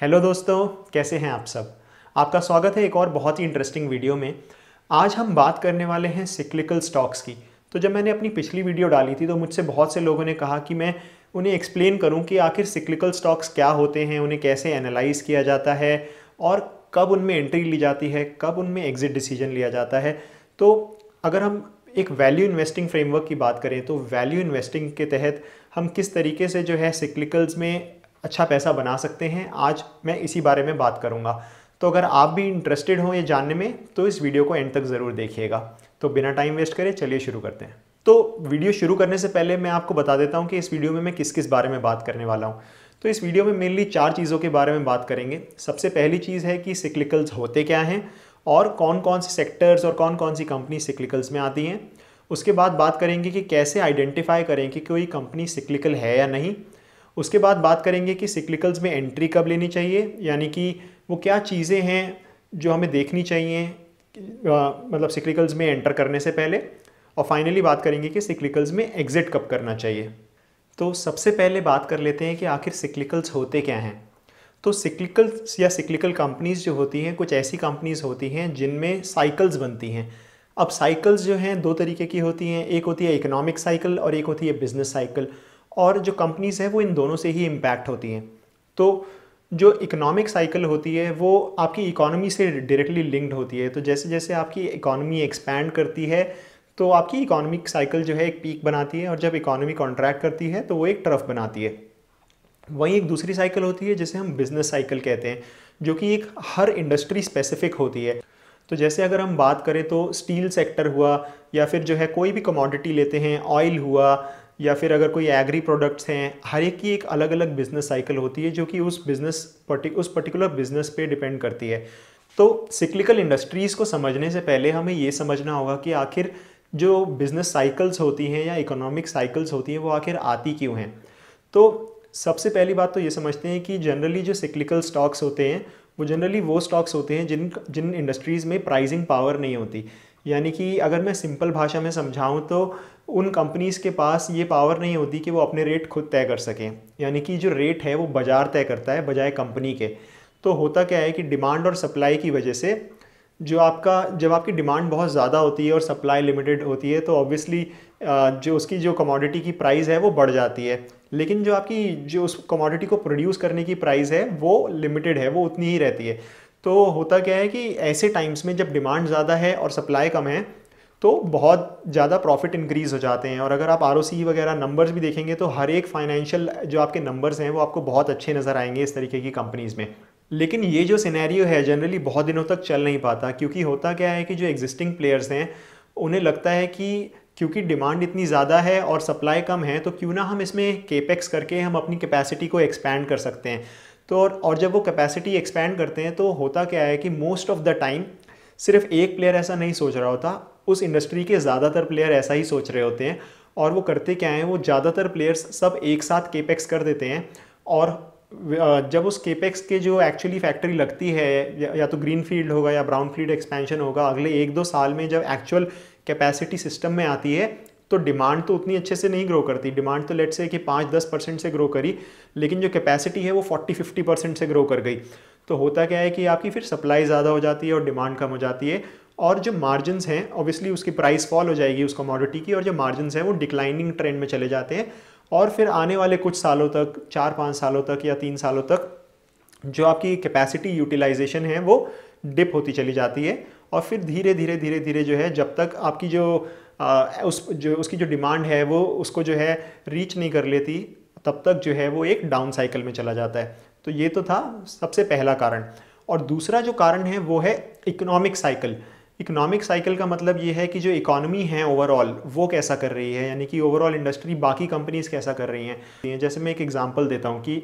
Hello दोस्तों कैसे हैं आप सब आपका स्वागत है एक और बहुत ही इंटरेस्टिंग वीडियो में आज हम बात करने वाले हैं सिक्लिकल स्टॉक्स की तो जब मैंने अपनी पिछली वीडियो डाली थी तो मुझसे बहुत से लोगों ने कहा कि मैं उन्हें एक्सप्लेन करूं कि आखिर सिक्लिकल स्टॉक्स क्या होते हैं उन्हें कैसे एनालाइज किया जाता है और कब उनमें एंट्री ली जाती है कब उनमें एग्जिट डिसीजन लिया जाता है तो अगर हम एक वैल्यू इन्वेस्टिंग फ्रेमवर्क की बात करें तो वैल्यू इन्वेस्टिंग के तहत हम किस तरीके से जो है सिक्लिकल्स में अच्छा पैसा बना सकते हैं आज मैं इसी बारे में बात करूँगा तो अगर आप भी इंटरेस्टेड हों ये जानने में तो इस वीडियो को एंड तक ज़रूर देखिएगा तो बिना टाइम वेस्ट करें चलिए शुरू करते हैं तो वीडियो शुरू करने से पहले मैं आपको बता देता हूँ कि इस वीडियो में मैं किस किस बारे में बात करने वाला हूँ तो इस वीडियो में मेनली चार चीज़ों के बारे में बात करेंगे सबसे पहली चीज़ है कि सिक्लिकल्स होते क्या हैं और कौन कौन से सेक्टर्स और कौन कौन सी कंपनी सिक्लिकल्स में आती हैं उसके बाद बात करेंगे कि कैसे आइडेंटिफाई करें कि कोई कंपनी सिक्लिकल है या नहीं उसके बाद बात करेंगे कि सिक्लिकल्स में एंट्री कब लेनी चाहिए यानी कि वो क्या चीज़ें हैं जो हमें देखनी चाहिए मतलब सिक्लिकल्स में एंटर करने से पहले और फाइनली बात करेंगे कि सिक्लिकल्स में एग्ज़िट कब करना चाहिए तो सबसे पहले बात कर लेते हैं कि आखिर सिक्लिकल्स होते क्या हैं तो सिक्लिकल्स या सिक्लिकल कंपनीज़ जो होती हैं कुछ ऐसी कंपनीज़ होती हैं जिनमें साइकिल्स बनती हैं अब साइकिल्स जो हैं दो तरीके की होती हैं एक होती है इकोनॉमिक साइकिल और एक होती है बिजनेस साइकिल और जो कंपनीज़ हैं वो इन दोनों से ही इम्पैक्ट होती हैं तो जो इकोनॉमिक साइकिल होती है वो आपकी इकोनॉमी से डायरेक्टली लिंक्ड होती है तो जैसे जैसे आपकी इकोनॉमी एक्सपैंड करती है तो आपकी इकोनॉमिक साइकिल जो है एक पीक बनाती है और जब इकोनॉमी कॉन्ट्रैक्ट करती है तो वो एक ट्रफ बनाती है वहीं एक दूसरी साइकिल होती है जिसे हम बिज़नेस साइकिल कहते हैं जो कि एक हर इंडस्ट्री स्पेसिफिक होती है तो जैसे अगर हम बात करें तो स्टील सेक्टर हुआ या फिर जो है कोई भी कमोडिटी लेते हैं ऑयल हुआ या फिर अगर कोई एग्री प्रोडक्ट्स हैं हर एक की एक अलग अलग बिजनेस साइकिल होती है जो कि उस बिजनेस पर्टिक उस पर्टिकुलर बिजनेस पे डिपेंड करती है तो सिक्लिकल इंडस्ट्रीज़ को समझने से पहले हमें ये समझना होगा कि आखिर जो बिज़नेस साइकिल्स होती हैं या इकोनॉमिक साइकिल्स होती हैं वो आखिर आती क्यों हैं तो सबसे पहली बात तो ये समझते हैं कि जनरली जो सिक्लिकल स्टॉक्स होते हैं वो जनरली वो स्टॉक्स होते हैं जिन जिन इंडस्ट्रीज़ में प्राइजिंग पावर नहीं होती यानी कि अगर मैं सिंपल भाषा में समझाऊं तो उन कंपनीज़ के पास ये पावर नहीं होती कि वो अपने रेट खुद तय कर सकें यानी कि जो रेट है वो बाज़ार तय करता है बजाय कंपनी के तो होता क्या है कि डिमांड और सप्लाई की वजह से जो आपका जब आपकी डिमांड बहुत ज़्यादा होती है और सप्लाई लिमिटेड होती है तो ऑब्वियसली जो उसकी जो कमोडिटी की प्राइस है वो बढ़ जाती है लेकिन जो आपकी जो उस कमोडिटी को प्रोड्यूस करने की प्राइस है वो लिमिटेड है वो उतनी ही रहती है तो होता क्या है कि ऐसे टाइम्स में जब डिमांड ज़्यादा है और सप्लाई कम है तो बहुत ज़्यादा प्रॉफिट इंक्रीज़ हो जाते हैं और अगर आप आर वगैरह नंबर्स भी देखेंगे तो हर एक फाइनेंशियल जो आपके नंबर्स हैं वो आपको बहुत अच्छे नज़र आएंगे इस तरीके की कंपनीज़ में लेकिन ये जो सिनेरियो है जनरली बहुत दिनों तक चल नहीं पाता क्योंकि होता क्या है कि जो एग्जिस्टिंग प्लेयर्स हैं उन्हें लगता है कि क्योंकि डिमांड इतनी ज़्यादा है और सप्लाई कम है तो क्यों ना हम इसमें केपेक्स करके हम अपनी कैपेसिटी को एक्सपैंड कर सकते हैं तो और और जब वो कैपेसिटी एक्सपेंड करते हैं तो होता क्या है कि मोस्ट ऑफ द टाइम सिर्फ एक प्लेयर ऐसा नहीं सोच रहा होता उस इंडस्ट्री के ज़्यादातर प्लेयर ऐसा ही सोच रहे होते हैं और वो करते क्या हैं वो ज़्यादातर प्लेयर्स सब एक साथ केपेक्स कर देते हैं और जब उस केपेक्स के जो एक्चुअली फैक्ट्री लगती है या तो ग्रीन फील्ड होगा या ब्राउन फील्ड एक्सपेंशन होगा अगले एक दो साल में जब एक्चुअल कैपेसिटी सिस्टम में आती है तो डिमांड तो उतनी अच्छे से नहीं ग्रो करती डिमांड तो लेट से कि पाँच दस परसेंट से ग्रो करी लेकिन जो कैपेसिटी है वो फोर्टी फिफ्टी परसेंट से ग्रो कर गई तो होता क्या है कि आपकी फिर सप्लाई ज़्यादा हो जाती है और डिमांड कम हो जाती है और जो मार्जिन हैं ऑब्वियसली उसकी प्राइस फॉल हो जाएगी उस कमोडिटी की और जो मार्जिन हैं वो डिक्लाइनिंग ट्रेंड में चले जाते हैं और फिर आने वाले कुछ सालों तक चार पाँच सालों तक या तीन सालों तक जो आपकी कैपेसिटी यूटिलाइजेशन है वो डिप होती चली जाती है और फिर धीरे धीरे धीरे धीरे जो है जब तक आपकी जो उस जो उसकी जो डिमांड है वो उसको जो है रीच नहीं कर लेती तब तक जो है वो एक डाउन साइकिल में चला जाता है तो ये तो था सबसे पहला कारण और दूसरा जो कारण है वो है इकोनॉमिक साइकिल इकोनॉमिक साइकिल का मतलब ये है कि जो इकोनॉमी है ओवरऑल वो कैसा कर रही है यानी कि ओवरऑल इंडस्ट्री बाकी कंपनीज़ कैसा कर रही हैं जैसे मैं एक एग्जांपल देता हूँ कि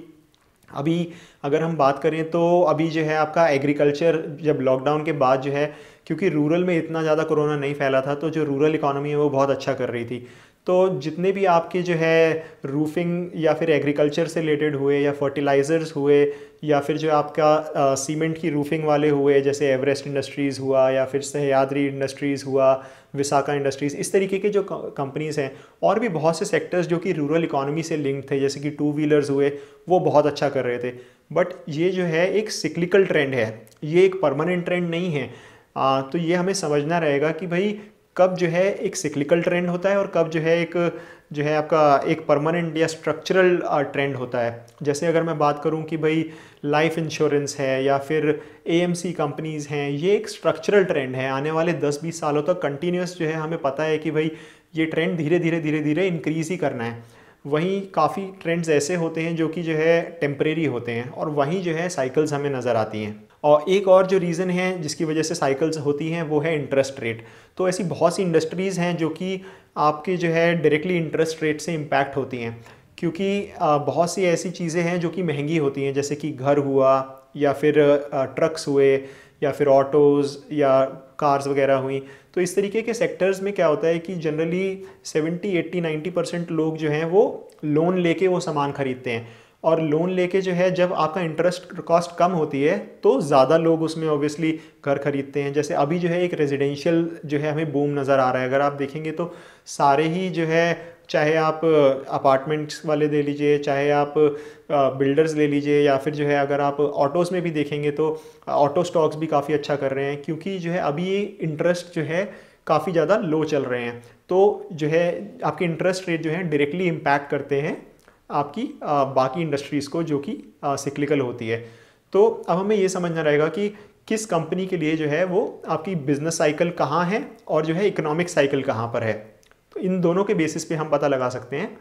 अभी अगर हम बात करें तो अभी जो है आपका एग्रीकल्चर जब लॉकडाउन के बाद जो है क्योंकि रूरल में इतना ज़्यादा कोरोना नहीं फैला था तो जो रूरल इकोनॉमी है वो बहुत अच्छा कर रही थी तो जितने भी आपके जो है रूफिंग या फिर एग्रीकल्चर से रिलेटेड हुए या फर्टिलाइज़र्स हुए या फिर जो आपका सीमेंट की रूफिंग वाले हुए जैसे एवरेस्ट इंडस्ट्रीज़ हुआ या फिर सहयाद्री इंडस्ट्रीज़ हुआ विसाका इंडस्ट्रीज़ इस तरीके के जो कंपनीज़ हैं और भी बहुत से सेक्टर्स जो कि रूरल इकोनॉमी से लिंक थे जैसे कि टू व्हीलर्स हुए वो बहुत अच्छा कर रहे थे बट ये जो है एक सिक्लिकल ट्रेंड है ये एक परमानेंट ट्रेंड नहीं है आ, तो ये हमें समझना रहेगा कि भाई कब जो है एक सिक्लिकल ट्रेंड होता है और कब जो है एक जो है आपका एक परमानेंट या स्ट्रक्चरल ट्रेंड होता है जैसे अगर मैं बात करूं कि भाई लाइफ इंश्योरेंस है या फिर एएमसी कंपनीज हैं ये एक स्ट्रक्चरल ट्रेंड है आने वाले 10-20 सालों तक कंटिन्यूस जो है हमें पता है कि भाई ये ट्रेंड धीरे धीरे धीरे धीरे इंक्रीज़ ही करना है वहीं काफ़ी ट्रेंड्स ऐसे होते हैं जो कि जो है टेम्परेरी होते हैं और वहीं जो है साइकिल्स हमें नज़र आती हैं और एक और जो रीज़न है जिसकी वजह से साइकिल्स होती हैं वो है इंटरेस्ट रेट तो ऐसी बहुत सी इंडस्ट्रीज़ हैं जो कि आपके जो है डायरेक्टली इंटरेस्ट रेट से इम्पैक्ट होती हैं क्योंकि बहुत सी ऐसी चीज़ें हैं जो कि महंगी होती हैं जैसे कि घर हुआ या फिर ट्रक्स हुए या फिर ऑटोज़ या कार्स वगैरह हुई तो इस तरीके के सेक्टर्स में क्या होता है कि जनरली 70, 80, 90 परसेंट लोग जो हैं वो लोन लेके वो सामान ख़रीदते हैं और लोन लेके जो है जब आपका इंटरेस्ट कॉस्ट कम होती है तो ज़्यादा लोग उसमें ऑब्वियसली घर खरीदते हैं जैसे अभी जो है एक रेजिडेंशियल जो है हमें बूम नज़र आ रहा है अगर आप देखेंगे तो सारे ही जो है चाहे आप अपार्टमेंट्स वाले ले लीजिए चाहे आप बिल्डर्स ले लीजिए या फिर जो है अगर आप ऑटोज़ में भी देखेंगे तो ऑटो स्टॉक्स भी काफ़ी अच्छा कर रहे हैं क्योंकि जो है अभी इंटरेस्ट जो है काफ़ी ज़्यादा लो चल रहे हैं तो जो है आपके इंटरेस्ट रेट जो है डायरेक्टली इम्पैक्ट करते हैं आपकी बाकी इंडस्ट्रीज़ को जो कि सिक्लिकल होती है तो अब हमें ये समझना रहेगा कि किस कंपनी के लिए जो है वो आपकी बिजनेस साइकिल कहाँ है और जो है इकोनॉमिक साइकिल कहाँ पर है तो इन दोनों के बेसिस पे हम पता लगा सकते हैं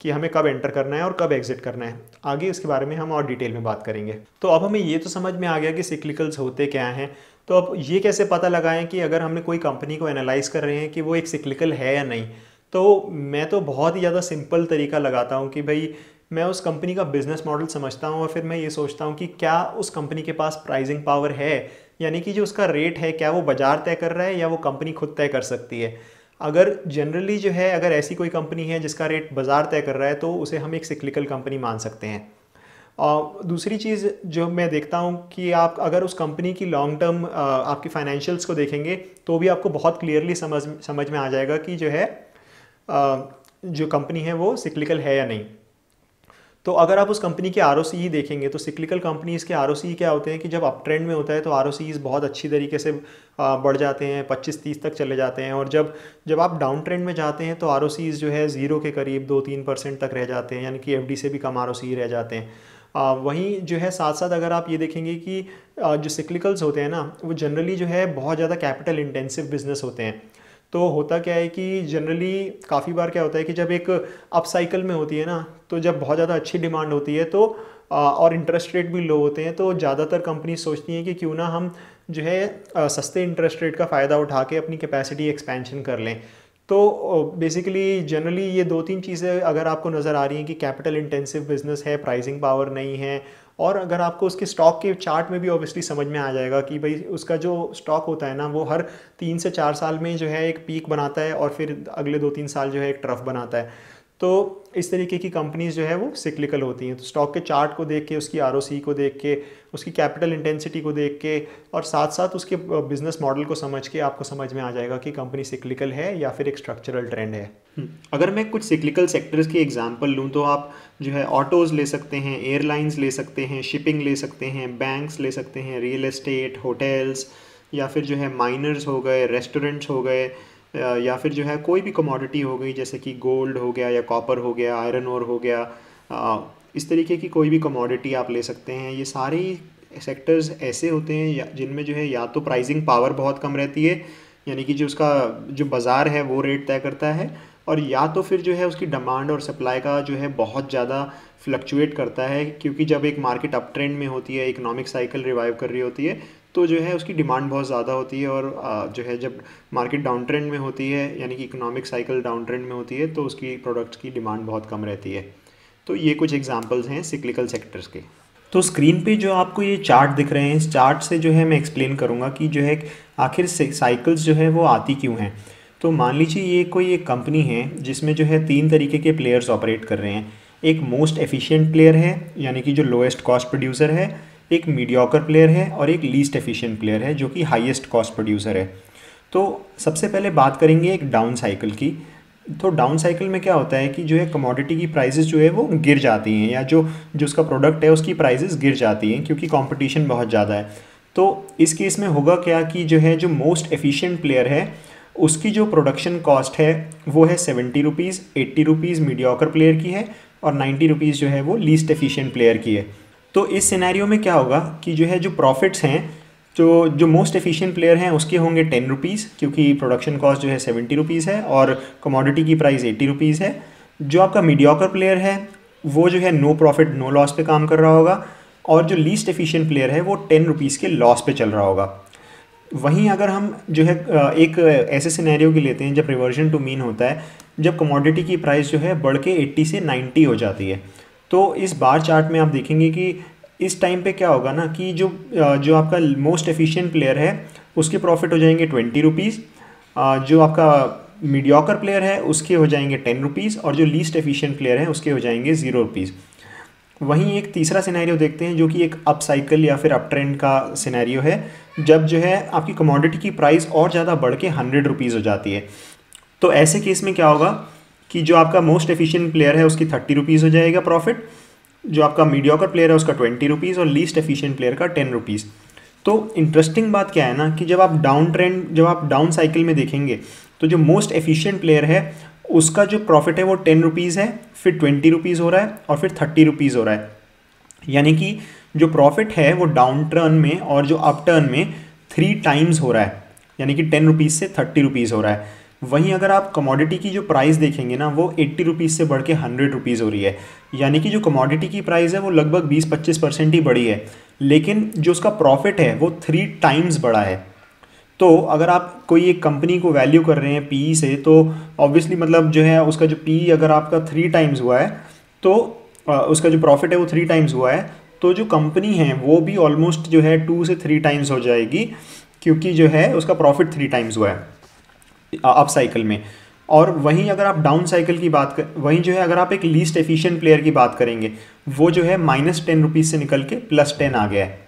कि हमें कब एंटर करना है और कब एग्जिट करना है आगे इसके बारे में हम और डिटेल में बात करेंगे तो अब हमें ये तो समझ में आ गया कि सिक्लिकल्स होते क्या हैं तो अब ये कैसे पता लगाएं कि अगर हमने कोई कंपनी को एनालाइज कर रहे हैं कि वो एक सिक्लिकल है या नहीं तो मैं तो बहुत ही ज़्यादा सिंपल तरीका लगाता हूँ कि भाई मैं उस कंपनी का बिज़नेस मॉडल समझता हूँ और फिर मैं ये सोचता हूँ कि क्या उस कंपनी के पास प्राइजिंग पावर है यानी कि जो उसका रेट है क्या वो बाज़ार तय कर रहा है या वो कंपनी खुद तय कर सकती है अगर जनरली जो है अगर ऐसी कोई कंपनी है जिसका रेट बाज़ार तय कर रहा है तो उसे हम एक सिक्लिकल कंपनी मान सकते हैं और दूसरी चीज़ जो मैं देखता हूँ कि आप अगर उस कंपनी की लॉन्ग टर्म आपकी फाइनेंशियल्स को देखेंगे तो भी आपको बहुत क्लियरली समझ समझ में आ जाएगा कि जो है जो कंपनी है वो सिक्लिकल है या नहीं तो अगर आप उस कंपनी के आर ही देखेंगे तो सिक्लिकल कंपनीज़ के आर e क्या होते हैं कि जब अप ट्रेंड में होता है तो आर बहुत अच्छी तरीके से बढ़ जाते हैं 25-30 तक चले जाते हैं और जब जब आप डाउन ट्रेंड में जाते हैं तो आर जो है ज़ीरो के करीब दो तीन परसेंट तक रह जाते हैं यानी कि एफ से भी कम आर e रह जाते हैं आ, वहीं जो है साथ साथ अगर आप ये देखेंगे कि जो सिक्लिकल्स होते हैं ना वो जनरली जो है बहुत ज़्यादा कैपिटल इंटेंसिव बिजनेस होते हैं तो होता क्या है कि जनरली काफ़ी बार क्या होता है कि जब एक अप साइकिल में होती है ना तो जब बहुत ज़्यादा अच्छी डिमांड होती है तो और इंटरेस्ट रेट भी लो होते हैं तो ज़्यादातर कंपनी सोचती हैं कि क्यों ना हम जो है सस्ते इंटरेस्ट रेट का फ़ायदा उठा के अपनी कैपेसिटी एक्सपेंशन कर लें तो बेसिकली जनरली ये दो तीन चीज़ें अगर आपको नज़र आ रही हैं कि कैपिटल इंटेंसिव बिज़नेस है प्राइसिंग पावर नहीं है और अगर आपको उसके स्टॉक के चार्ट में भी ऑब्वियसली समझ में आ जाएगा कि भाई उसका जो स्टॉक होता है ना वो हर तीन से चार साल में जो है एक पीक बनाता है और फिर अगले दो तीन साल जो है एक ट्रफ बनाता है तो इस तरीके की कंपनीज जो है वो सिक्लिकल होती हैं तो स्टॉक के चार्ट को देख के उसकी आर को देख के उसकी कैपिटल इंटेंसिटी को देख के और साथ साथ उसके बिजनेस मॉडल को समझ के आपको समझ में आ जाएगा कि कंपनी सिक्लिकल है या फिर एक स्ट्रक्चरल ट्रेंड है हम्म। अगर मैं कुछ सिक्लिकल सेक्टर्स की एग्जाम्पल लूँ तो आप जो है ऑटोज़ ले सकते हैं एयरलाइंस ले सकते हैं शिपिंग ले सकते हैं बैंक्स ले सकते हैं रियल एस्टेट होटल्स या फिर जो है माइनर्स हो गए रेस्टोरेंट्स हो गए या फिर जो है कोई भी कमोडिटी हो गई जैसे कि गोल्ड हो गया या कॉपर हो गया आयरन और हो गया इस तरीके की कोई भी कमोडिटी आप ले सकते हैं ये सारी सेक्टर्स ऐसे होते हैं जिनमें जो है या तो प्राइसिंग पावर बहुत कम रहती है यानी कि जो उसका जो बाज़ार है वो रेट तय करता है और या तो फिर जो है उसकी डिमांड और सप्लाई का जो है बहुत ज़्यादा फ्लक्चुएट करता है क्योंकि जब एक मार्केट अप ट्रेंड में होती है इकोनॉमिक साइकिल रिवाइव कर रही होती है तो जो है उसकी डिमांड बहुत ज़्यादा होती है और जो है जब मार्केट डाउन ट्रेंड में होती है यानी कि इकोनॉमिक साइकिल डाउन ट्रेंड में होती है तो उसकी प्रोडक्ट्स की डिमांड बहुत कम रहती है तो ये कुछ एग्जाम्पल्स हैं सिक्लिकल सेक्टर्स के तो स्क्रीन पे जो आपको ये चार्ट दिख रहे हैं इस चार्ट से जो है मैं एक्सप्लेन करूँगा कि जो है आखिर साइकिल्स जो है वो आती क्यों हैं तो मान लीजिए ये कोई एक कंपनी है जिसमें जो है तीन तरीके के प्लेयर्स ऑपरेट कर रहे हैं एक मोस्ट एफिशिएंट प्लेयर है यानी कि जो लोएस्ट कॉस्ट प्रोड्यूसर है एक मीडियोकर प्लेयर है और एक लीस्ट एफिशिएंट प्लेयर है जो कि हाईएस्ट कॉस्ट प्रोड्यूसर है तो सबसे पहले बात करेंगे एक डाउन साइकिल की तो डाउन साइकिल में क्या होता है कि जो है कमोडिटी की प्राइजेज़ जो है वो गिर जाती हैं या जो जो उसका प्रोडक्ट है उसकी प्राइजेज़ गिर जाती हैं क्योंकि कंपटीशन बहुत ज़्यादा है तो इस केस में होगा क्या कि जो है जो मोस्ट एफिशिएंट प्लेयर है उसकी जो प्रोडक्शन कॉस्ट है वो है seventy rupees eighty rupees mediocre player की है और नाइन्टी रुपीज़ जो है वो लीस्ट एफिशिएंट प्लेयर की है तो इस सिनेरियो में क्या होगा कि जो है जो प्रॉफिट्स हैं तो जो मोस्ट एफिशिएंट प्लेयर हैं उसके होंगे टेन रुपीज़ क्योंकि प्रोडक्शन कॉस्ट जो है सेवेंटी रुपीज़ है और कमोडिटी की प्राइस एट्टी रुपीज़ है जो आपका मीडियोकर प्लेयर है वो जो है नो प्रॉफिट नो लॉस पे काम कर रहा होगा और जो लीस्ट एफिशिएंट प्लेयर है वो टेन रुपीज़ के लॉस पे चल रहा होगा वहीं अगर हम जो है एक ऐसे सिनेरियो की लेते हैं जब रिवर्जन टू मीन होता है जब कमोडिटी की प्राइस जो है बढ़ के एट्टी से नाइन्टी हो जाती है तो इस बार चार्ट में आप देखेंगे कि इस टाइम पे क्या होगा ना कि जो जो आपका मोस्ट एफिशिएंट प्लेयर है उसके प्रॉफिट हो जाएंगे ट्वेंटी रुपीज़ जो आपका मीडियोकर प्लेयर है उसके हो जाएंगे टेन रुपीज़ और जो लीस्ट एफिशिएंट प्लेयर है उसके हो जाएंगे ज़ीरो रुपीज़ वहीं एक तीसरा सिनेरियो देखते हैं जो कि एक अप साइकिल या फिर अप ट्रेंड का सिनेरियो है जब जो है आपकी कमोडिटी की प्राइस और ज़्यादा बढ़ के हंड्रेड रुपीज़ हो जाती है तो ऐसे केस में क्या होगा कि जो आपका मोस्ट एफिशिएंट प्लेयर है उसकी थर्टी रुपीज़ हो जाएगा प्रॉफिट जो आपका मीडियोकर प्लेयर है उसका ट्वेंटी रुपीज़ और लीस्ट एफिशिएंट प्लेयर का टेन रुपीज़ तो इंटरेस्टिंग बात क्या है ना कि जब आप डाउन ट्रेंड जब आप डाउन साइकिल में देखेंगे तो जो मोस्ट एफिशिएंट प्लेयर है उसका जो प्रॉफिट है वो टेन रुपीज़ है फिर ट्वेंटी रुपीज़ हो रहा है और फिर थर्टी रुपीज़ हो रहा है यानी कि जो प्रॉफिट है वो डाउन टर्न में और जो अप टर्न में थ्री टाइम्स हो रहा है यानी कि टेन रुपीज़ से थर्टी रुपीज़ हो रहा है वहीं अगर आप कमोडिटी की जो प्राइस देखेंगे ना वो एट्टी रुपीज़ से बढ़ के हंड्रेड रुपीज़ हो रही है यानी कि जो कमोडिटी की प्राइस है वो लगभग बीस पच्चीस परसेंट ही बढ़ी है लेकिन जो उसका प्रॉफिट है वो थ्री टाइम्स बढ़ा है तो अगर आप कोई एक कंपनी को वैल्यू कर रहे हैं पी से तो ऑब्वियसली मतलब जो है उसका जो पी अगर आपका थ्री टाइम्स हुआ है तो उसका जो प्रॉफिट है वो थ्री टाइम्स हुआ है तो जो कंपनी है वो भी ऑलमोस्ट जो है टू से थ्री टाइम्स हो जाएगी क्योंकि जो है उसका प्रॉफिट थ्री टाइम्स हुआ है अप साइकिल में और वहीं अगर आप डाउन साइकिल की बात कर वहीं जो है अगर आप एक लीस्ट एफिशिएंट प्लेयर की बात करेंगे वो जो है माइनस टेन रुपीज़ से निकल के प्लस टेन आ गया है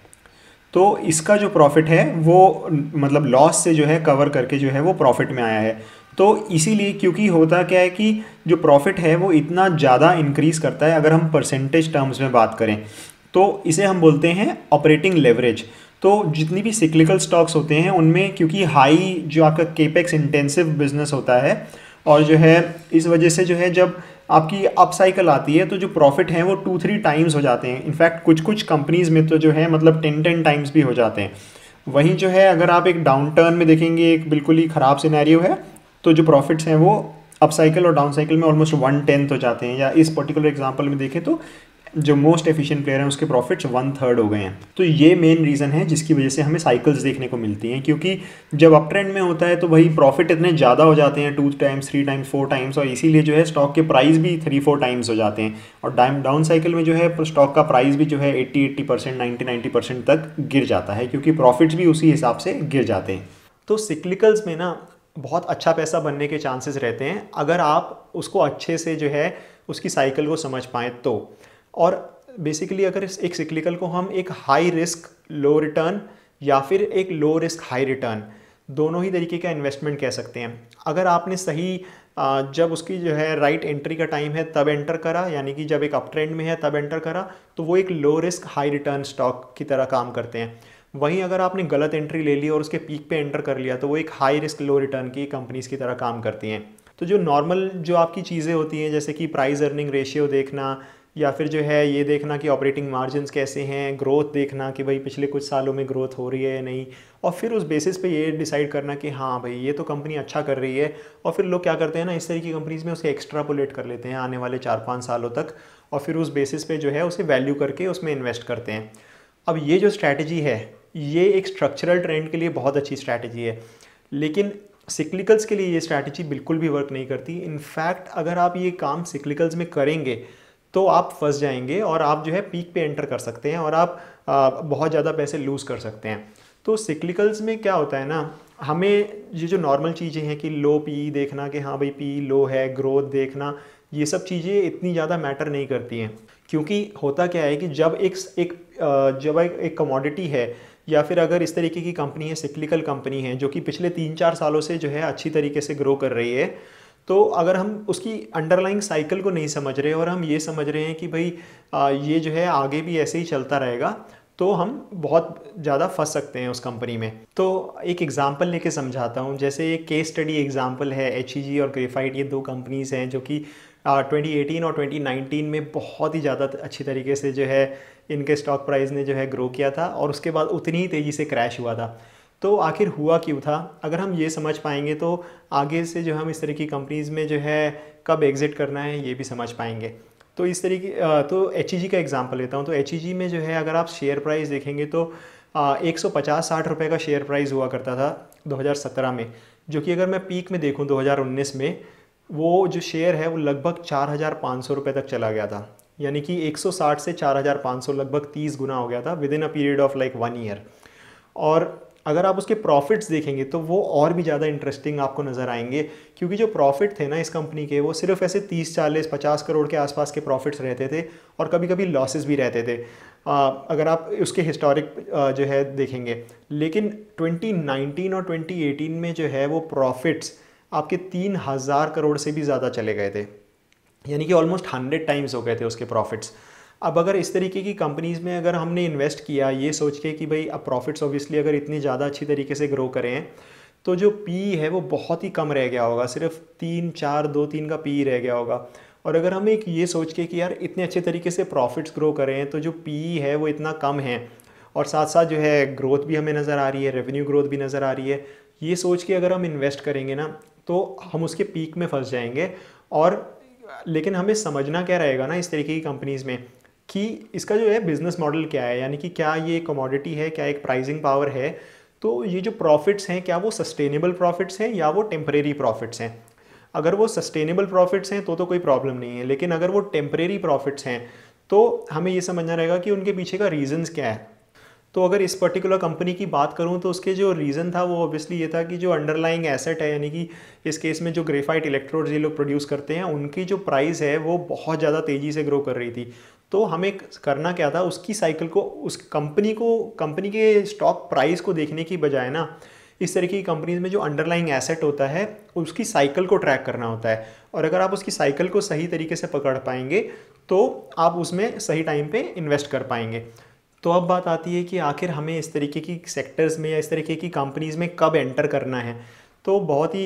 तो इसका जो प्रॉफिट है वो मतलब लॉस से जो है कवर करके जो है वो प्रॉफिट में आया है तो इसीलिए क्योंकि होता क्या है कि जो प्रॉफिट है वो इतना ज़्यादा इंक्रीज़ करता है अगर हम परसेंटेज टर्म्स में बात करें तो इसे हम बोलते हैं ऑपरेटिंग लेवरेज तो जितनी भी सिक्लिकल स्टॉक्स होते हैं उनमें क्योंकि हाई जो आपका केपेक्स इंटेंसिव बिजनेस होता है और जो है इस वजह से जो है जब आपकी अप साइकिल आती है तो जो प्रॉफिट हैं वो टू थ्री टाइम्स हो जाते हैं इनफैक्ट कुछ कुछ कंपनीज़ में तो जो है मतलब टेन टेन टाइम्स भी हो जाते हैं वहीं जो है अगर आप एक डाउन टर्न में देखेंगे एक बिल्कुल ही ख़राब सिनेरियो है तो जो प्रॉफिट्स हैं वो अप साइकिल और डाउन साइकिल में ऑलमोस्ट वन टेंथ हो जाते हैं या इस पर्टिकुलर एग्जांपल में देखें तो जो मोस्ट एफिशिएंट प्लेयर हैं उसके प्रॉफिट्स वन थर्ड हो गए हैं तो ये मेन रीज़न है जिसकी वजह से हमें साइकिल्स देखने को मिलती हैं क्योंकि जब अप ट्रेंड में होता है तो भाई प्रॉफिट इतने ज़्यादा हो जाते हैं two times three times four times और इसीलिए जो है स्टॉक के प्राइस भी थ्री फोर टाइम्स हो जाते हैं और डाइम डाउन साइकिल में जो है स्टॉक का प्राइस भी जो है eighty eighty percent ninety ninety percent तक गिर जाता है क्योंकि प्रॉफिट्स भी उसी हिसाब से गिर जाते हैं तो सिक्लिकल्स में ना बहुत अच्छा पैसा बनने के चांसेस रहते हैं अगर आप उसको अच्छे से जो है उसकी साइकिल को समझ पाएँ तो और बेसिकली अगर इस एक सिक्लिकल को हम एक हाई रिस्क लो रिटर्न या फिर एक लो रिस्क हाई रिटर्न दोनों ही तरीके का इन्वेस्टमेंट कह सकते हैं अगर आपने सही जब उसकी जो है राइट एंट्री का टाइम है तब एंटर करा यानी कि जब एक अप ट्रेंड में है तब एंटर करा तो वो एक low risk high return stock की तरह काम करते हैं वहीं अगर आपने गलत एंट्री ले ली और उसके पीक पे एंटर कर लिया तो वो एक हाई रिस्क लो रिटर्न की कंपनीज़ की तरह काम करती हैं तो जो नॉर्मल जो आपकी चीज़ें होती हैं जैसे कि प्राइस अर्निंग रेशियो देखना या फिर जो है ये देखना कि ऑपरेटिंग मार्जिन कैसे हैं ग्रोथ देखना कि भाई पिछले कुछ सालों में ग्रोथ हो रही है या नहीं और फिर उस बेसिस पे ये डिसाइड करना कि हाँ भाई ये तो कंपनी अच्छा कर रही है और फिर लोग क्या करते हैं ना इस तरह की कंपनीज़ में उसे एक्स्ट्रापोलेट कर लेते हैं आने वाले चार पाँच सालों तक और फिर उस बेसिस पे जो है उसे वैल्यू करके उसमें इन्वेस्ट करते हैं अब ये जो स्ट्रैटेजी है ये एक स्ट्रक्चरल ट्रेंड के लिए बहुत अच्छी स्ट्रैटेजी है लेकिन सिक्लिकल्स के लिए ये स्ट्रैटेजी बिल्कुल भी वर्क नहीं करती इनफैक्ट अगर आप ये काम सिक्लिकल्स में करेंगे तो आप फंस जाएंगे और आप जो है पीक पे एंटर कर सकते हैं और आप बहुत ज़्यादा पैसे लूज़ कर सकते हैं तो सिक्लिकल्स में क्या होता है ना हमें ये जो नॉर्मल चीज़ें हैं कि लो पी देखना कि हाँ भाई पी लो है ग्रोथ देखना ये सब चीज़ें इतनी ज़्यादा मैटर नहीं करती हैं क्योंकि होता क्या है कि जब एक एक जब एक कमोडिटी है या फिर अगर इस तरीके की कंपनी है सिक्लिकल कंपनी है जो कि पिछले तीन चार सालों से जो है अच्छी तरीके से ग्रो कर रही है तो अगर हम उसकी अंडरलाइंग साइकिल को नहीं समझ रहे और हम ये समझ रहे हैं कि भाई ये जो है आगे भी ऐसे ही चलता रहेगा तो हम बहुत ज़्यादा फंस सकते हैं उस कंपनी में तो एक एग्ज़ाम्पल लेके समझाता हूँ जैसे एक केस स्टडी एग्ज़ाम्पल है एच e और ग्रेफाइट ये दो कंपनीज़ हैं जो कि ट्वेंटी एटीन और ट्वेंटी नाइनटीन में बहुत ही ज़्यादा अच्छी तरीके से जो है इनके स्टॉक प्राइस ने जो है ग्रो किया था और उसके बाद उतनी ही तेज़ी से क्रैश हुआ था तो आखिर हुआ क्यों था अगर हम ये समझ पाएंगे तो आगे से जो हम इस तरह की कंपनीज़ में जो है कब एग्ज़िट करना है ये भी समझ पाएंगे तो इस तरीके तो एच e का एग्ज़ाम्पल लेता हूँ तो एच e में जो है अगर आप शेयर प्राइस देखेंगे तो एक सौ पचास साठ रुपये का शेयर प्राइस हुआ करता था 2017 में जो कि अगर मैं पीक में हज़ार 2019 में वो जो शेयर है वो लगभग चार हज़ार पाँच सौ रुपये तक चला गया था यानी कि 160 से 4500 लगभग 30 गुना हो गया था within a period of like one year और अगर आप उसके प्रॉफिट्स देखेंगे तो वो और भी ज़्यादा इंटरेस्टिंग आपको नज़र आएंगे क्योंकि जो प्रॉफिट थे ना इस कंपनी के वो सिर्फ ऐसे तीस चालीस पचास करोड़ के आसपास के प्रॉफिट्स रहते थे और कभी कभी लॉसेस भी रहते थे आ, अगर आप उसके हिस्टोरिक जो है देखेंगे लेकिन 2019 और 2018 में जो है वो प्रॉफिट्स आपके तीन हज़ार करोड़ से भी ज़्यादा चले गए थे यानी कि ऑलमोस्ट हंड्रेड टाइम्स हो गए थे उसके प्रॉफिट्स अब अगर इस तरीके की कंपनीज़ में अगर हमने इन्वेस्ट किया ये सोच के कि भाई अब प्रॉफिट्स ऑब्वियसली अगर इतनी ज़्यादा अच्छी तरीके से ग्रो करें तो जो पी है वो बहुत ही कम रह गया होगा सिर्फ तीन चार दो तीन का पी रह गया होगा और अगर हम एक ये सोच के कि यार इतने अच्छे तरीके से प्रॉफिट्स ग्रो करें तो जो पी है वो इतना कम है और साथ साथ जो है ग्रोथ भी हमें नज़र आ रही है रेवेन्यू ग्रोथ भी नज़र आ रही है ये सोच के अगर हम इन्वेस्ट करेंगे ना तो हम उसके पीक में फंस जाएंगे और लेकिन हमें समझना क्या रहेगा ना इस तरीके की कंपनीज़ में कि इसका जो है बिज़नेस मॉडल क्या है यानी कि क्या ये कमोडिटी है क्या एक प्राइजिंग पावर है तो ये जो प्रॉफिट्स हैं क्या वो सस्टेनेबल प्रॉफिट्स हैं या वो टेम्परेरी प्रॉफिट्स हैं अगर वो सस्टेनेबल प्रॉफिट्स हैं तो तो कोई प्रॉब्लम नहीं है लेकिन अगर वो टेम्परेरी प्रॉफिट्स हैं तो हमें ये समझना रहेगा कि उनके पीछे का रीजंस क्या है तो अगर इस पर्टिकुलर कंपनी की बात करूँ तो उसके जो रीज़न था वो ऑब्वियसली ये था कि जो अंडरलाइंग एसेट है यानी कि इस केस में जो ग्रेफाइट इलेक्ट्रोड ये लोग प्रोड्यूस करते हैं उनकी जो प्राइस है वो बहुत ज़्यादा तेज़ी से ग्रो कर रही थी तो हमें करना क्या था उसकी साइकिल को उस कंपनी को कंपनी के स्टॉक प्राइस को देखने की बजाय ना इस तरह की कंपनीज में जो अंडरलाइंग एसेट होता है उसकी साइकिल को ट्रैक करना होता है और अगर आप उसकी साइकिल को सही तरीके से पकड़ पाएंगे तो आप उसमें सही टाइम पे इन्वेस्ट कर पाएंगे तो अब बात आती है कि आखिर हमें इस तरीके की सेक्टर्स में या इस तरीके की कंपनीज़ में कब एंटर करना है तो बहुत ही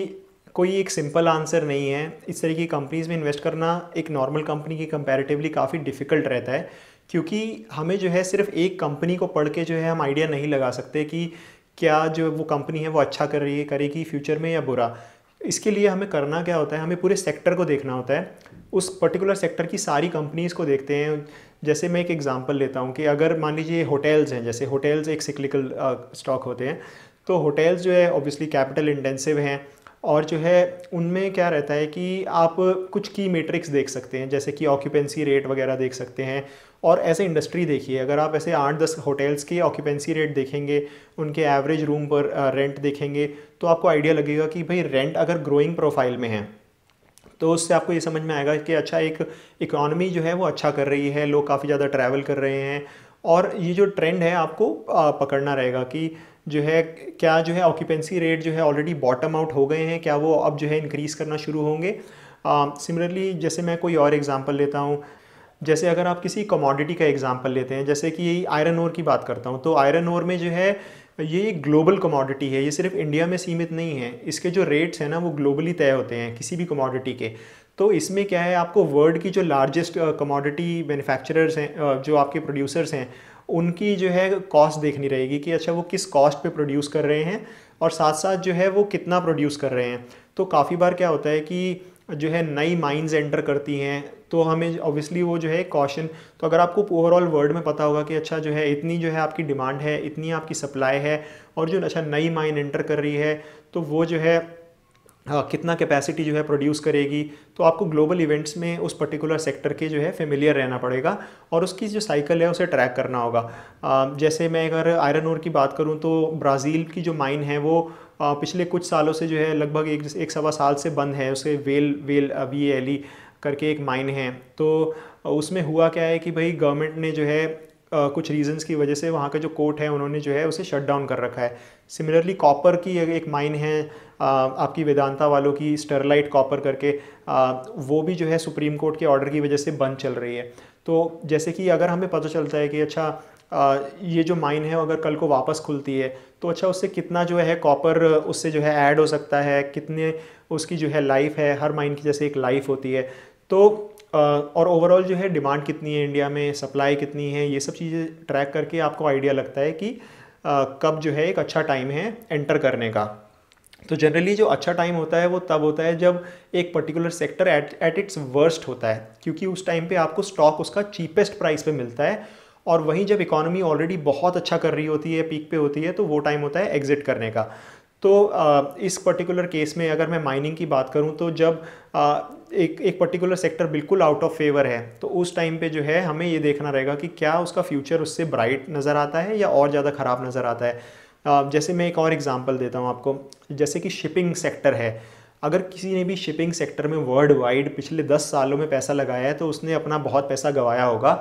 कोई एक सिंपल आंसर नहीं है इस तरह की कंपनीज़ में इन्वेस्ट करना एक नॉर्मल कंपनी की कंपैरेटिवली काफ़ी डिफ़िकल्ट रहता है क्योंकि हमें जो है सिर्फ एक कंपनी को पढ़ के जो है हम आइडिया नहीं लगा सकते कि क्या जो वो कंपनी है वो अच्छा कर रही है करेगी फ्यूचर में या बुरा इसके लिए हमें करना क्या होता है हमें पूरे सेक्टर को देखना होता है उस पर्टिकुलर सेक्टर की सारी कंपनीज़ को देखते हैं जैसे मैं एक एग्ज़ाम्पल लेता हूँ कि अगर मान लीजिए होटल्स हैं जैसे होटल्स एक सिक्लिकल स्टॉक होते हैं तो होटल्स जो है ऑब्वियसली कैपिटल इंटेंसिव हैं और जो है उनमें क्या रहता है कि आप कुछ की मेट्रिक्स देख सकते हैं जैसे कि ऑक्यूपेंसी रेट वगैरह देख सकते हैं और ऐसे इंडस्ट्री देखिए अगर आप ऐसे आठ दस होटल्स के ऑक्यूपेंसी रेट देखेंगे उनके एवरेज रूम पर रेंट देखेंगे तो आपको आइडिया लगेगा कि भाई रेंट अगर ग्रोइंग प्रोफाइल में है तो उससे आपको ये समझ में आएगा कि अच्छा एक इकोनॉमी जो है वो अच्छा कर रही है लोग काफ़ी ज़्यादा ट्रैवल कर रहे हैं और ये जो ट्रेंड है आपको पकड़ना रहेगा कि जो है क्या जो है ऑक्यूपेंसी रेट जो है ऑलरेडी बॉटम आउट हो गए हैं क्या वो अब जो है इंक्रीज़ करना शुरू होंगे सिमिलरली uh, जैसे मैं कोई और एग्ज़ाम्पल लेता हूँ जैसे अगर आप किसी कमोडिटी का एग्ज़ाम्पल लेते हैं जैसे कि आयरन ओर की बात करता हूँ तो आयरन ओर में जो है ये एक ग्लोबल कमोडिटी है ये सिर्फ इंडिया में सीमित नहीं है इसके जो रेट्स हैं ना वो ग्लोबली तय होते हैं किसी भी कमोडिटी के तो इसमें क्या है आपको वर्ल्ड की जो लार्जेस्ट कमोडिटी मैन्युफैक्चरर्स हैं जो आपके प्रोड्यूसर्स हैं उनकी जो है कॉस्ट देखनी रहेगी कि अच्छा वो किस कॉस्ट पे प्रोड्यूस कर रहे हैं और साथ साथ जो है वो कितना प्रोड्यूस कर रहे हैं तो काफ़ी बार क्या होता है कि जो है नई माइंस एंटर करती हैं तो हमें ऑब्वियसली वो जो है कॉशन तो अगर आपको ओवरऑल वर्ल्ड में पता होगा कि अच्छा जो है इतनी जो है आपकी डिमांड है इतनी आपकी सप्लाई है और जो अच्छा नई माइन एंटर कर रही है तो वो जो है हाँ, कितना कैपेसिटी जो है प्रोड्यूस करेगी तो आपको ग्लोबल इवेंट्स में उस पर्टिकुलर सेक्टर के जो है फेमिलियर रहना पड़ेगा और उसकी जो साइकिल है उसे ट्रैक करना होगा जैसे मैं अगर आयरन ओर की बात करूँ तो ब्राज़ील की जो माइन है वो पिछले कुछ सालों से जो है लगभग एक एक सवा साल से बंद है उसे Vale Vale V L E करके एक माइन है तो उसमें हुआ क्या है कि भाई गवर्नमेंट ने जो है Uh, कुछ रीजंस की वजह से वहाँ का जो कोर्ट है उन्होंने जो है उसे शट डाउन कर रखा है सिमिलरली कॉपर की एक माइन है आपकी वेदांता वालों की स्टरलाइट कॉपर करके वो भी जो है सुप्रीम कोर्ट के ऑर्डर की वजह से बंद चल रही है तो जैसे कि अगर हमें पता चलता है कि अच्छा ये जो माइन है अगर कल को वापस खुलती है तो अच्छा उससे कितना जो है कॉपर उससे जो है ऐड हो सकता है कितने उसकी जो है लाइफ है हर माइन की जैसे एक लाइफ होती है तो और ओवरऑल जो है डिमांड कितनी है इंडिया में सप्लाई कितनी है ये सब चीज़ें ट्रैक करके आपको आइडिया लगता है कि कब जो है एक अच्छा टाइम है एंटर करने का तो जनरली जो अच्छा टाइम होता है वो तब होता है जब एक particular sector at at its worst होता है क्योंकि उस टाइम पे आपको स्टॉक उसका चीपेस्ट प्राइस पे मिलता है और वहीं जब इकोनॉमी ऑलरेडी बहुत अच्छा कर रही होती है पीक पे होती है तो वो टाइम होता है एग्जिट करने का तो इस पर्टिकुलर केस में अगर मैं माइनिंग की बात करूं तो जब एक एक पर्टिकुलर सेक्टर बिल्कुल आउट ऑफ फेवर है तो उस टाइम पे जो है हमें ये देखना रहेगा कि क्या उसका फ्यूचर उससे ब्राइट नज़र आता है या और ज़्यादा ख़राब नज़र आता है जैसे मैं एक और एग्ज़ाम्पल देता हूँ आपको जैसे कि शिपिंग सेक्टर है अगर किसी ने भी शिपिंग सेक्टर में वर्ल्ड वाइड पिछले दस सालों में पैसा लगाया है तो उसने अपना बहुत पैसा गंवाया होगा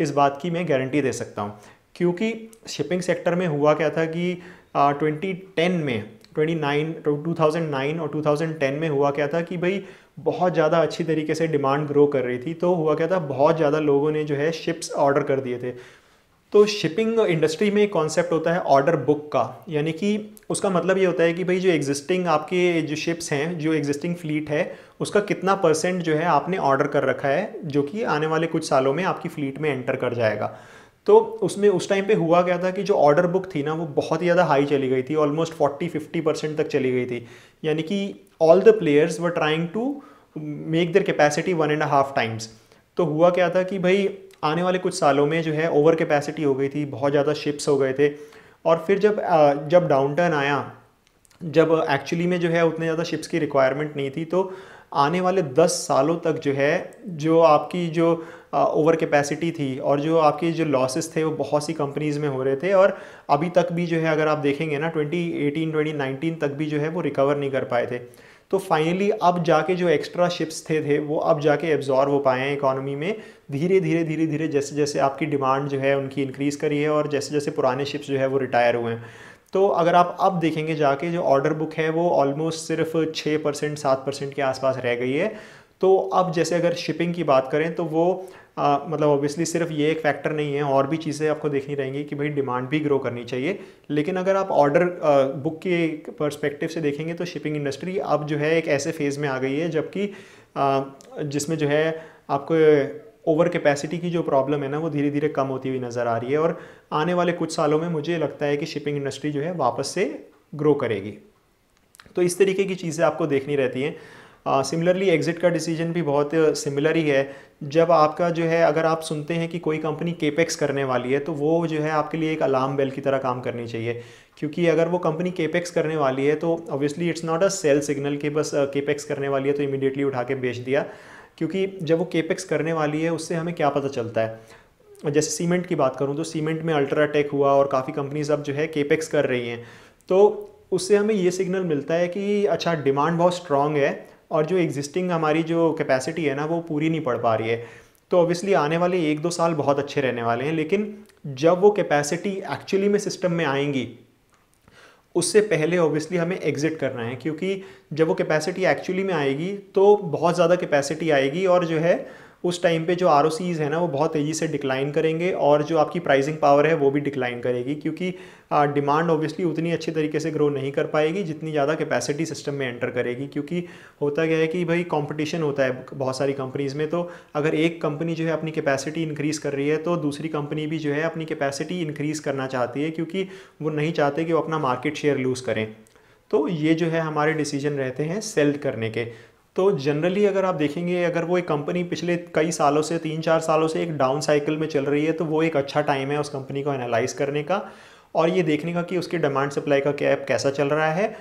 इस बात की मैं गारंटी दे सकता हूँ क्योंकि शिपिंग सेक्टर में हुआ क्या था कि ट्वेंटी टेन में twenty nine two thousand nine और टू थाउजेंड टेन में हुआ क्या था कि भाई बहुत ज़्यादा अच्छी तरीके से डिमांड ग्रो कर रही थी तो हुआ क्या था बहुत ज़्यादा लोगों ने जो है शिप्स ऑर्डर कर दिए थे तो शिपिंग इंडस्ट्री में एक कॉन्सेप्ट होता है ऑर्डर बुक का यानी कि उसका मतलब ये होता है कि भाई जो एग्जिस्टिंग आपके जो शिप्स हैं जो एग्जिस्टिंग फ्लीट है उसका कितना परसेंट जो है आपने ऑर्डर कर रखा है जो कि आने वाले कुछ सालों में आपकी फ्लीट में एंटर कर जाएगा तो उसमें उस टाइम पे हुआ क्या था कि जो ऑर्डर बुक थी ना वो बहुत ही ज़्यादा हाई चली गई थी ऑलमोस्ट 40 50 परसेंट तक चली गई थी यानी कि all the players were trying to make their capacity one and half times तो हुआ क्या था कि भाई आने वाले कुछ सालों में जो है ओवर कैपेसिटी हो गई थी बहुत ज़्यादा शिप्स हो गए थे और फिर जब जब डाउन टर्न आया जब एक्चुअली में जो है उतने ज़्यादा शिप्स की रिक्वायरमेंट नहीं थी तो आने वाले दस सालों तक जो है जो आपकी जो ओवर कैपेसिटी थी और जो आपके जो लॉसेस थे वो बहुत सी कंपनीज़ में हो रहे थे और अभी तक भी जो है अगर आप देखेंगे ना 2018 2019 तक भी जो है वो रिकवर नहीं कर पाए थे तो फाइनली अब जाके जो एक्स्ट्रा शिप्स थे थे वो अब जाके एब्जॉर्व हो पाए हैं इकोनॉमी में धीरे धीरे धीरे धीरे जैसे जैसे आपकी डिमांड जो है उनकी इंक्रीज़ करी है और जैसे जैसे पुराने शिप्स जो है वो रिटायर हुए हैं तो अगर आप अब देखेंगे जाके जो ऑर्डर बुक है वो ऑलमोस्ट सिर्फ छः परसेंट सात परसेंट के आसपास रह गई है तो अब जैसे अगर शिपिंग की बात करें तो वो आ, मतलब ऑब्वियसली सिर्फ ये एक फैक्टर नहीं है और भी चीज़ें आपको देखनी रहेंगी कि भाई डिमांड भी ग्रो करनी चाहिए लेकिन अगर आप ऑर्डर बुक के परस्पेक्टिव से देखेंगे तो शिपिंग इंडस्ट्री अब जो है एक ऐसे फेज़ में आ गई है जबकि जिसमें जो है आपको ओवर कैपेसिटी की जो प्रॉब्लम है ना वो धीरे धीरे कम होती हुई नज़र आ रही है और आने वाले कुछ सालों में मुझे लगता है कि शिपिंग इंडस्ट्री जो है वापस से ग्रो करेगी तो इस तरीके की चीज़ें आपको देखनी रहती हैं सिमिलरली एग्जिट का डिसीजन भी बहुत सिमिलर ही है जब आपका जो है अगर आप सुनते हैं कि कोई कंपनी केपेक्स करने वाली है तो वो जो है आपके लिए एक अलार्म बेल की तरह काम करनी चाहिए क्योंकि अगर वो कंपनी केपेक्स करने वाली है तो obviously it's not a sell signal कि बस केपेक्स करने वाली है तो इमीडिएटली उठा के बेच दिया क्योंकि जब वो केपेक्स करने वाली है उससे हमें क्या पता चलता है जैसे सीमेंट की बात करूँ तो सीमेंट में अल्ट्राटेक हुआ और काफ़ी कंपनीज अब जो है केपेक्स कर रही हैं तो उससे हमें ये सिग्नल मिलता है कि अच्छा डिमांड बहुत स्ट्रांग है और जो एग्जिस्टिंग हमारी जो कैपेसिटी है ना वो पूरी नहीं पड़ पा रही है तो ऑब्वियसली आने वाले एक दो साल बहुत अच्छे रहने वाले हैं लेकिन जब वो कैपेसिटी एक्चुअली में सिस्टम में आएंगी उससे पहले ऑब्वियसली हमें एग्ज़िट करना है क्योंकि जब वो कैपेसिटी एक्चुअली में आएगी तो बहुत ज़्यादा कैपेसिटी आएगी और जो है उस टाइम पे जो आर है ना वो बहुत तेज़ी से डिक्लाइन करेंगे और जो आपकी प्राइसिंग पावर है वो भी डिक्लाइन करेगी क्योंकि डिमांड ऑब्वियसली उतनी अच्छी तरीके से ग्रो नहीं कर पाएगी जितनी ज़्यादा कैपेसिटी सिस्टम में एंटर करेगी क्योंकि होता क्या है कि भाई कॉम्पिटिशन होता है बहुत सारी कंपनीज़ में तो अगर एक कंपनी जो है अपनी कैपेसिटी इंक्रीज़ कर रही है तो दूसरी कंपनी भी जो है अपनी कैपेसिटी इंक्रीज़ करना चाहती है क्योंकि वो नहीं चाहते कि वो अपना मार्केट शेयर लूज़ करें तो ये जो है हमारे डिसीजन रहते हैं सेल करने के तो जनरली अगर आप देखेंगे अगर वो एक कंपनी पिछले कई सालों से तीन चार सालों से एक डाउन साइकिल में चल रही है तो वो एक अच्छा टाइम है उस कंपनी को एनालाइज करने का और ये देखने का कि उसके डिमांड सप्लाई का कैप कैसा चल रहा है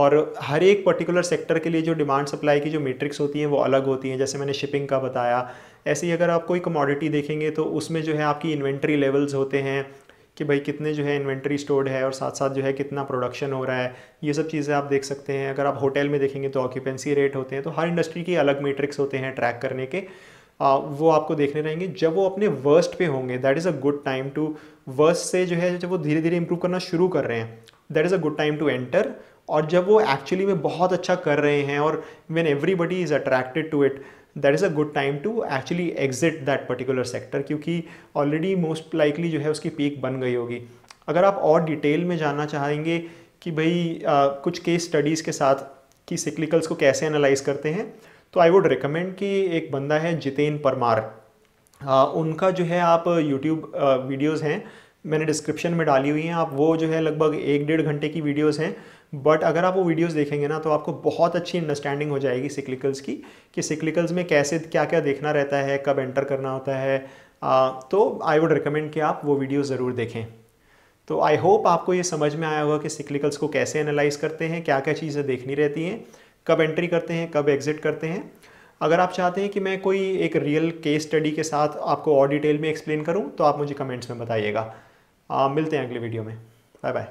और हर एक पर्टिकुलर सेक्टर के लिए जो डिमांड सप्लाई की जो मेट्रिक्स होती हैं वो अलग होती हैं जैसे मैंने शिपिंग का बताया ऐसे ही अगर आप कोई कमोडिटी देखेंगे तो उसमें जो है आपकी इन्वेंट्री लेवल्स होते हैं कि भाई कितने जो है इन्वेंट्री स्टोर्ड है और साथ साथ जो है कितना प्रोडक्शन हो रहा है ये सब चीज़ें आप देख सकते हैं अगर आप होटल में देखेंगे तो ऑक्यूपेंसी रेट होते हैं तो हर इंडस्ट्री के अलग मीट्रिक्स होते हैं ट्रैक करने के आ, वो आपको देखने रहेंगे जब वो अपने वर्स्ट पे होंगे that is a good time to worst से जो है जब वो धीरे धीरे इंप्रूव करना शुरू कर रहे हैं that is a good time to enter और जब वो एक्चुअली में बहुत अच्छा कर रहे हैं और when everybody is attracted to it that is a good time to actually exit that particular sector क्योंकि ऑलरेडी मोस्ट लाइकली जो है उसकी पीक बन गई होगी अगर आप और डिटेल में जानना चाहेंगे कि भाई आ, कुछ केस स्टडीज़ के साथ कि सिक्लिकल्स को कैसे एनालाइज करते हैं तो आई वुड रिकमेंड कि एक बंदा है जितेन परमार आ, उनका जो है आप यूट्यूब वीडियोज़ हैं मैंने डिस्क्रिप्शन में डाली हुई हैं आप वो जो है लगभग एक डेढ़ घंटे की वीडियोज़ हैं बट अगर आप वो वीडियोस देखेंगे ना तो आपको बहुत अच्छी अंडरस्टैंडिंग हो जाएगी सिक्लिकल्स की कि सिक्लिकल्स में कैसे क्या क्या देखना रहता है कब एंटर करना होता है आ, तो आई वुड रिकमेंड कि आप वो वीडियो ज़रूर देखें तो आई होप आपको ये समझ में आया होगा कि सिक्लिकल्स को कैसे एनालाइज करते हैं क्या क्या चीज़ें देखनी रहती हैं कब एंट्री करते हैं कब एग्ज़िट करते हैं अगर आप चाहते हैं कि मैं कोई एक रियल केस स्टडी के साथ आपको और डिटेल में एक्सप्लेन करूं तो आप मुझे कमेंट्स में बताइएगा मिलते हैं अगले वीडियो में बाय बाय